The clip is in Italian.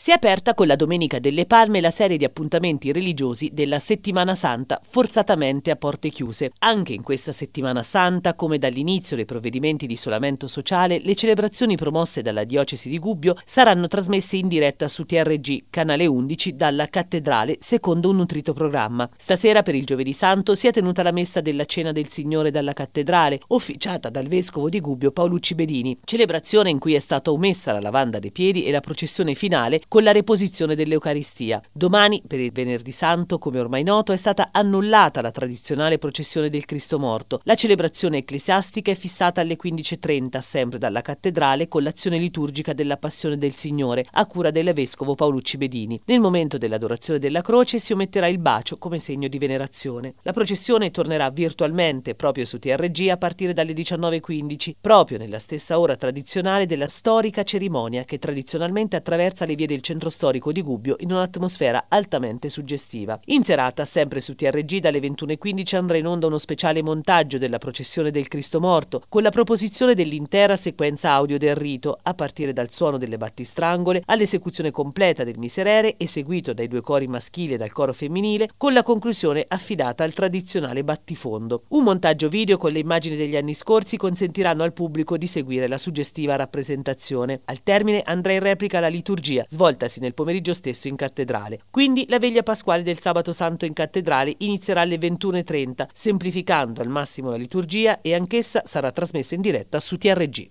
Si è aperta con la Domenica delle Palme la serie di appuntamenti religiosi della Settimana Santa, forzatamente a porte chiuse. Anche in questa Settimana Santa, come dall'inizio dei provvedimenti di isolamento sociale, le celebrazioni promosse dalla Diocesi di Gubbio saranno trasmesse in diretta su TRG, canale 11, dalla Cattedrale, secondo un nutrito programma. Stasera, per il Giovedì Santo, si è tenuta la messa della Cena del Signore dalla Cattedrale, officiata dal Vescovo di Gubbio Paolucci Bedini, celebrazione in cui è stata omessa la lavanda dei piedi e la processione finale con la reposizione dell'Eucaristia. Domani, per il Venerdì Santo, come ormai noto, è stata annullata la tradizionale processione del Cristo morto. La celebrazione ecclesiastica è fissata alle 15.30, sempre dalla cattedrale, con l'azione liturgica della Passione del Signore, a cura del Vescovo Paolucci Bedini. Nel momento dell'adorazione della croce si ometterà il bacio come segno di venerazione. La processione tornerà virtualmente proprio su TRG a partire dalle 19.15, proprio nella stessa ora tradizionale della storica cerimonia che tradizionalmente attraversa le vie del il centro storico di Gubbio in un'atmosfera altamente suggestiva. In serata, sempre su TRG, dalle 21.15 andrà in onda uno speciale montaggio della processione del Cristo Morto, con la proposizione dell'intera sequenza audio del rito, a partire dal suono delle battistrangole all'esecuzione completa del miserere, eseguito dai due cori maschili e dal coro femminile, con la conclusione affidata al tradizionale battifondo. Un montaggio video con le immagini degli anni scorsi consentiranno al pubblico di seguire la suggestiva rappresentazione. Al termine andrà in replica la liturgia, svolta svoltasi nel pomeriggio stesso in cattedrale. Quindi la veglia pasquale del sabato santo in cattedrale inizierà alle 21.30, semplificando al massimo la liturgia e anch'essa sarà trasmessa in diretta su TRG.